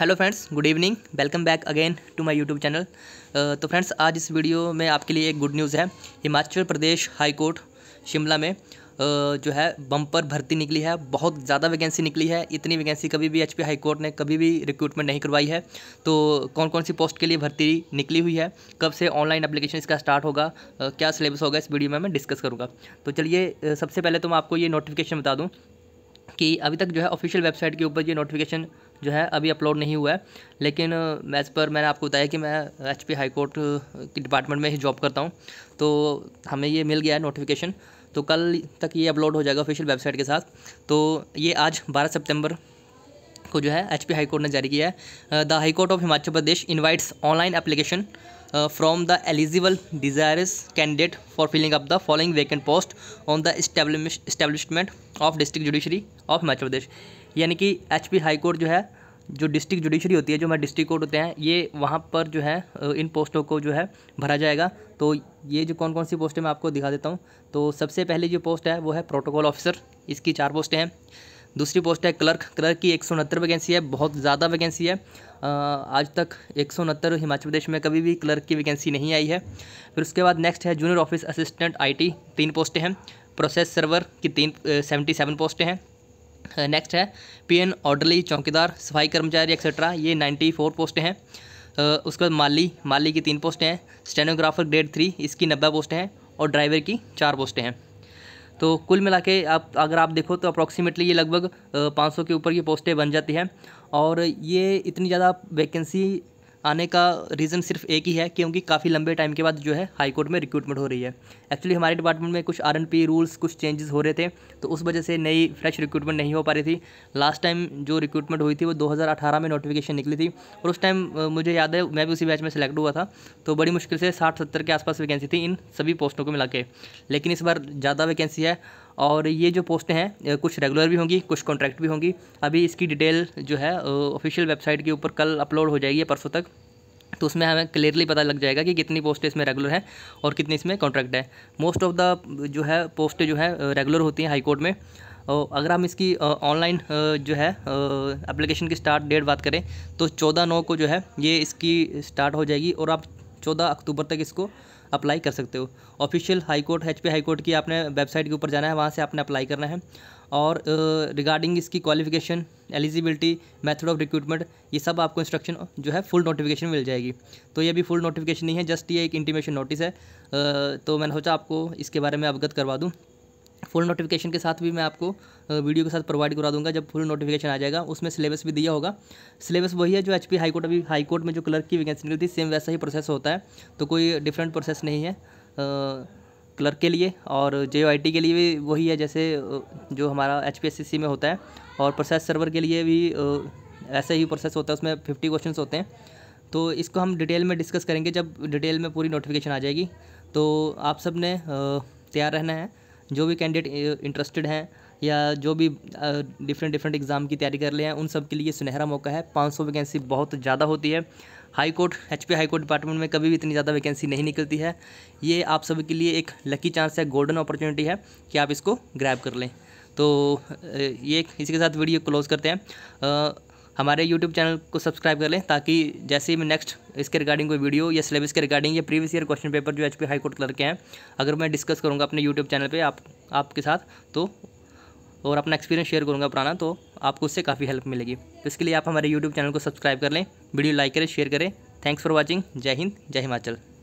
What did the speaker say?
hello friends good evening welcome back again to my YouTube channel तो friends आज इस video में आपके लिए एक गुड न्यूज़ है हिमाचल प्रदेश हाई कोर्ट शिमला में जो है बम्पर भर्ती निकली है बहुत ज़्यादा वैकेंसी निकली है इतनी वैकेंसी कभी भी एचपी हाई कोर्ट ने कभी भी रिक्रूटमेंट नहीं करवाई है तो कौन कौन सी पोस्ट के लिए भर्ती निकली हुई है कब से ऑनलाइन अप्लीकेशन इसका स्टार्ट होगा क्या सिलेबस होगा इस वीडियो में मैं डिस्कस करूँगा तो चलिए सबसे पहले तो मैं आपको ये नोटिफिकेशन बता दूँ कि अभी तक जो है ऑफिशियल वेबसाइट के ऊपर ये नोटिफिकेशन जो है अभी अपलोड नहीं हुआ है लेकिन एज़ पर मैंने आपको बताया कि मैं एच पी हाई कोर्ट की डिपार्टमेंट में ही जॉब करता हूँ तो हमें ये मिल गया है नोटिफिकेशन तो कल तक ये अपलोड हो जाएगा ऑफिशियल वेबसाइट के साथ तो ये आज बारह सितंबर को जो है एच पी हाई कोर्ट ने जारी किया है the high court of Himachal Pradesh invites online application from the eligible desirous candidate for filling up the following vacant post on the establishment of district judiciary of Himachal Pradesh यानी कि एच पी हाई कोर्ट जो है जो district judiciary होती है जो हमारे district court होते हैं ये वहाँ पर जो है इन पोस्टों को जो है भरा जाएगा तो ये जो कौन कौन सी पोस्टें मैं आपको दिखा देता हूँ तो सबसे पहली जो पोस्ट है वो है प्रोटोकॉल ऑफिसर इसकी चार पोस्टें हैं दूसरी पोस्ट है क्लर्क क्लर्क की एक सौ उनहत्तर वैकेंसी है बहुत ज़्यादा वैकेंसी है आज तक एक सौ उनहत्तर हिमाचल प्रदेश में कभी भी क्लर्क की वैकेंसी नहीं आई है फिर उसके बाद नेक्स्ट है जूनियर ऑफिस असिस्टेंट आईटी तीन पोस्टें हैं प्रोसेस सर्वर की तीन सेवेंटी सेवन पोस्टें हैं नेक्स्ट है पीएन ऑर्डरली चौकीदार सफाई कर्मचारी एक्सेट्रा ये नाइन्टी फोर पोस्टें हैं उसके बाद माली माली की तीन पोस्टें हैं स्टेनोग्राफर ग्रेड थ्री इसकी नब्बे पोस्टें हैं और ड्राइवर की चार पोस्टें हैं तो कुल मिला के आप अगर आप देखो तो अप्रॉक्सीमेटली ये लगभग सौ के ऊपर की पोस्टें बन जाती हैं और ये इतनी ज़्यादा वैकेंसी आने का रीज़न सिर्फ एक ही है क्योंकि काफ़ी लंबे टाइम के बाद जो है हाई कोर्ट में रिक्रूटमेंट हो रही है एक्चुअली हमारे डिपार्टमेंट में कुछ आर रूल्स कुछ चेंजेस हो रहे थे तो उस वजह से नई फ्रेश रिक्रूटमेंट नहीं हो पा रही थी लास्ट टाइम जो रिक्रूटमेंट हुई थी वो 2018 में नोटिफिकेशन निकली थी और उस टाइम मुझे याद है मैं भी उसी बैच में सेलेक्ट हुआ था तो बड़ी मुश्किल से साठ सत्तर के आसपास वैकेंसी थी इन सभी पोस्टों को मिला के लेकिन इस बार ज़्यादा वैकेंसी है और ये जो पोस्टें हैं कुछ रेगुलर भी होंगी कुछ कॉन्ट्रैक्ट भी होंगी अभी इसकी डिटेल जो है ऑफिशियल वेबसाइट के ऊपर कल अपलोड हो जाएगी परसों तक तो उसमें हमें क्लियरली पता लग जाएगा कि कितनी पोस्टें इसमें रेगुलर हैं और कितनी इसमें कॉन्ट्रैक्ट है मोस्ट ऑफ द जो है पोस्टें जो है रेगुलर होती हैं हाईकोर्ट में और अगर हम इसकी ऑनलाइन जो है एप्लीकेशन की स्टार्ट डेट बात करें तो चौदह नौ को जो है ये इसकी स्टार्ट हो जाएगी और आप चौदह अक्टूबर तक इसको अप्लाई कर सकते हो official high court H P high court की आपने वेबसाइट के ऊपर जाना है वहाँ से आपने अप्लाई करना है और रिगार्डिंग uh, इसकी qualification eligibility method of recruitment ये सब आपको इंस्ट्रक्शन जो है फुल नोटिफिकेशन मिल जाएगी तो ये भी फुल नोटिफिकेशन नहीं है जस्ट ये एक इंटीमेशन नोटिस है uh, तो मैंने सोचा आपको इसके बारे में अवगत करवा दूँ फुल नोटिफिकेशन के साथ भी मैं आपको वीडियो के साथ प्रोवाइड करा दूंगा जब फुल नोटिफिकेशन आ जाएगा उसमें सिलेबस भी दिया होगा सिलेबस वही है जो एच पी कोर्ट अभी हाईकोर्ट में जो क्लर्क की वैकेंसी निकलती सेम वैसा ही प्रोसेस होता है तो कोई डिफरेंट प्रोसेस नहीं है क्लर्क के लिए और जे के लिए भी वही है जैसे जो हमारा एच में होता है और प्रोसेस सर्वर के लिए भी ऐसा ही प्रोसेस होता है उसमें फिफ्टी क्वेश्चन होते हैं तो इसको हम डिटेल में डिस्कस करेंगे जब डिटेल में पूरी नोटिफिकेशन आ जाएगी तो आप सब ने तैयार रहना है जो भी कैंडिडेट इंटरेस्टेड हैं या जो भी डिफरेंट डिफरेंट एग्ज़ाम की तैयारी कर रहे हैं उन सब के लिए सुनहरा मौका है 500 वैकेंसी बहुत ज़्यादा होती है high court H P high court department में कभी भी इतनी ज़्यादा वैकेंसी नहीं निकलती है ये आप सभी के लिए एक लकी चांस है गोल्डन अपॉर्चुनिटी है कि आप इसको ग्रैब कर लें तो ये इसी के साथ वीडियो क्लोज करते हैं हमारे यूट्यूब चैनल को सब्सक्राइब कर लें ताकि जैसे ही मैं नेक्स्ट इसके रिगार्डिंग कोई वीडियो या सिलेबस के रिगार्डिंग या प्रीवियस ईयर क्वेश्चन पेपर जो एच पी हाई कोर्ट करके हैं अगर मैं डिस्कस करूँगा अपने यूट्यूब चैनल पर आप आपके साथ तो और अपना एक्सपीरियंस शेयर करूँगा पुराना तो आपको उससे काफ़ी हेल्प मिलेगी तो इसके लिए आप हमारे यूट्यूब चैनल को सब्सक्राइब कर लें वीडियो लाइक करें शेयर करें थैंक्स फॉर वॉचिंग जय हिंद जय हिमाचल